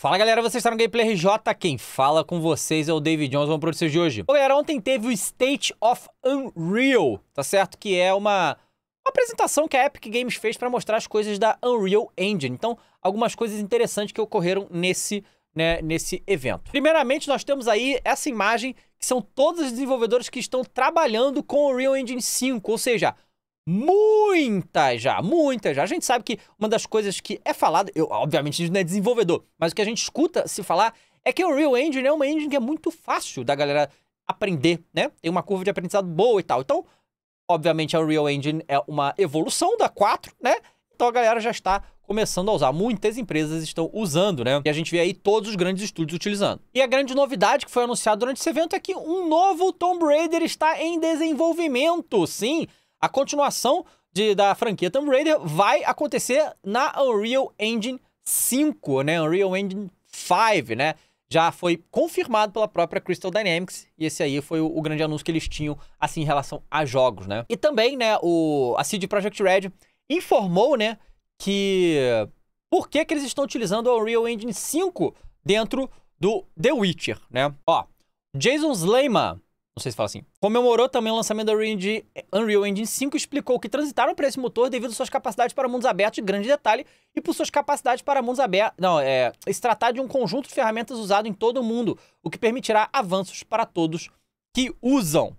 Fala galera, vocês estão no Gameplay RJ, quem fala com vocês é o David Jones, vamos para o de hoje. Bom, galera, ontem teve o State of Unreal, tá certo? Que é uma, uma apresentação que a Epic Games fez para mostrar as coisas da Unreal Engine. Então, algumas coisas interessantes que ocorreram nesse, né, nesse evento. Primeiramente, nós temos aí essa imagem que são todos os desenvolvedores que estão trabalhando com o Unreal Engine 5, ou seja, Muitas já, muitas já. A gente sabe que uma das coisas que é falada, eu, obviamente gente não é desenvolvedor, mas o que a gente escuta se falar é que o Real Engine é uma engine que é muito fácil da galera aprender, né? Tem uma curva de aprendizado boa e tal. Então, obviamente, a Real Engine é uma evolução da 4, né? Então a galera já está começando a usar. Muitas empresas estão usando, né? E a gente vê aí todos os grandes estúdios utilizando. E a grande novidade que foi anunciada durante esse evento é que um novo Tomb Raider está em desenvolvimento. Sim, a continuação de, da franquia Tomb Raider vai acontecer na Unreal Engine 5, né? Unreal Engine 5, né? Já foi confirmado pela própria Crystal Dynamics, e esse aí foi o, o grande anúncio que eles tinham, assim, em relação a jogos, né? E também, né, o, a CD Projekt Red informou, né, que... Por que que eles estão utilizando a Unreal Engine 5 dentro do The Witcher, né? Ó, Jason Slayman, não sei se fala assim, comemorou também o lançamento da Unreal Engine 5 e explicou que transitaram para esse motor devido às suas capacidades para mundos abertos, grande detalhe, e por suas capacidades para mundos abertos. Não, é. Se tratar de um conjunto de ferramentas usado em todo o mundo, o que permitirá avanços para todos que usam.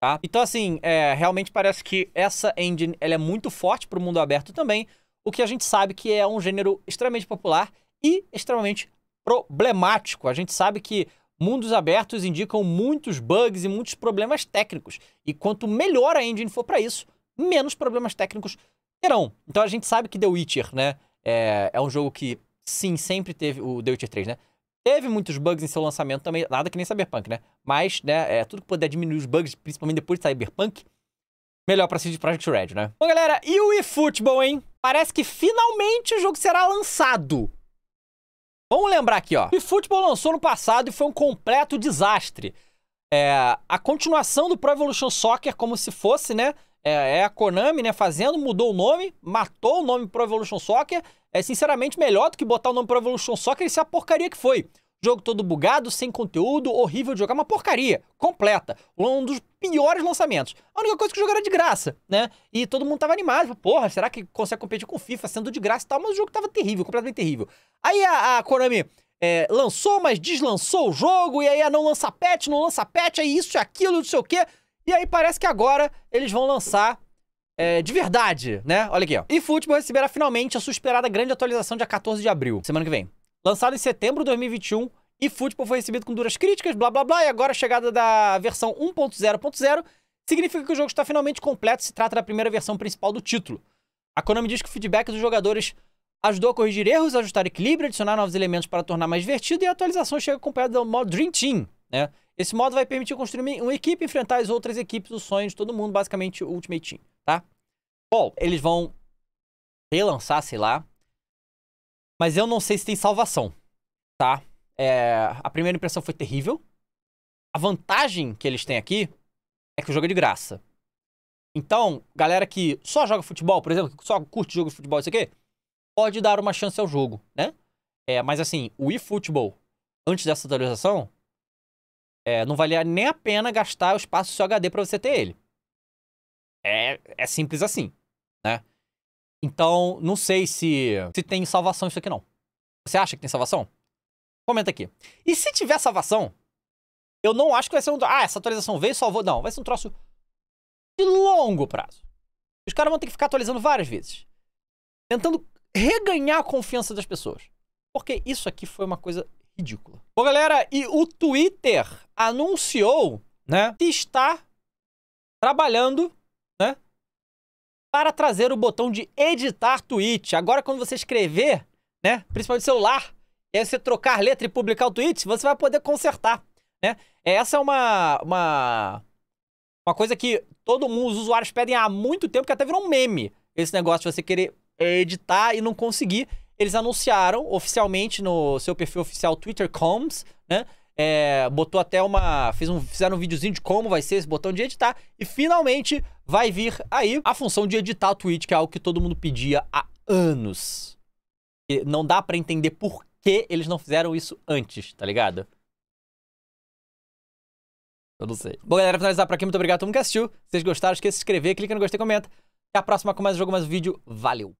Tá? Então, assim, é, realmente parece que essa engine ela é muito forte para o mundo aberto também, o que a gente sabe que é um gênero extremamente popular e extremamente problemático. A gente sabe que Mundos abertos indicam muitos bugs e muitos problemas técnicos. E quanto melhor a engine for para isso, menos problemas técnicos terão. Então a gente sabe que The Witcher, né? É, é um jogo que, sim, sempre teve. O The Witcher 3, né? Teve muitos bugs em seu lançamento também, nada que nem Cyberpunk, né? Mas, né, é, tudo que puder diminuir os bugs, principalmente depois de Cyberpunk, melhor pra CD Project Red, né? Bom, galera, e o eFootball, hein? Parece que finalmente o jogo será lançado. Vamos lembrar aqui, ó. O futebol lançou no passado e foi um completo desastre. É, a continuação do Pro Evolution Soccer, como se fosse, né? É, é, a Konami, né? Fazendo, mudou o nome, matou o nome Pro Evolution Soccer. É sinceramente melhor do que botar o nome Pro Evolution Soccer e ser é a porcaria que foi. Jogo todo bugado, sem conteúdo, horrível de jogar, uma porcaria, completa. Um dos piores lançamentos. A única coisa é que o jogo era de graça, né? E todo mundo tava animado, porra, será que consegue competir com FIFA sendo de graça e tal? Mas o jogo tava terrível, completamente terrível. Aí a, a Konami é, lançou, mas deslançou o jogo, e aí a ah, não lança patch, não lança patch, aí é isso e é aquilo, não sei o quê. E aí parece que agora eles vão lançar é, de verdade, né? Olha aqui, ó. E futebol receberá finalmente a sua esperada grande atualização dia 14 de abril, semana que vem lançado em setembro de 2021, e futebol foi recebido com duras críticas, blá blá blá, e agora a chegada da versão 1.0.0 significa que o jogo está finalmente completo, se trata da primeira versão principal do título. A Konami diz que o feedback dos jogadores ajudou a corrigir erros, ajustar equilíbrio, adicionar novos elementos para tornar mais divertido, e a atualização chega acompanhada do modo Dream Team, né? Esse modo vai permitir construir uma equipe, enfrentar as outras equipes, os sonho de todo mundo, basicamente o Ultimate Team, tá? Bom, eles vão relançar, sei lá, mas eu não sei se tem salvação, tá? É, a primeira impressão foi terrível. A vantagem que eles têm aqui é que o jogo é de graça. Então, galera que só joga futebol, por exemplo, que só curte jogo de futebol, isso aqui, pode dar uma chance ao jogo, né? É, mas assim, o eFootball, antes dessa atualização, é, não valia nem a pena gastar o espaço do seu HD para você ter ele. É, é simples assim, né? Então, não sei se, se tem salvação isso aqui, não. Você acha que tem salvação? Comenta aqui. E se tiver salvação, eu não acho que vai ser um. Ah, essa atualização veio e salvou. Não, vai ser um troço de longo prazo. Os caras vão ter que ficar atualizando várias vezes. Tentando reganhar a confiança das pessoas. Porque isso aqui foi uma coisa ridícula. Bom, galera, e o Twitter anunciou né, que está trabalhando para trazer o botão de editar tweet. Agora, quando você escrever, né, principalmente celular, e aí você trocar letra e publicar o tweet, você vai poder consertar, né? É, essa é uma, uma, uma coisa que todo mundo, os usuários pedem há muito tempo, que até virou um meme, esse negócio de você querer editar e não conseguir. Eles anunciaram oficialmente no seu perfil oficial Twitter Coms, né? É, botou até uma. Fez um, fizeram um videozinho de como vai ser esse botão de editar. E finalmente vai vir aí a função de editar o tweet, que é algo que todo mundo pedia há anos. E não dá para entender por que eles não fizeram isso antes, tá ligado? Eu não sei. Bom, galera, finalizar por aqui. Muito obrigado a todo mundo que assistiu. Se vocês gostaram, esqueça de se inscrever, clica no gostei e comenta. Até a próxima com mais um jogo, mais um vídeo. Valeu!